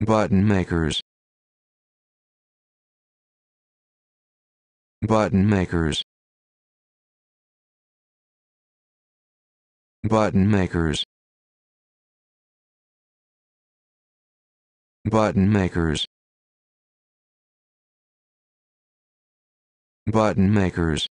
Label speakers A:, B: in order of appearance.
A: Button makers. Button makers. Button makers. Button makers. Button makers.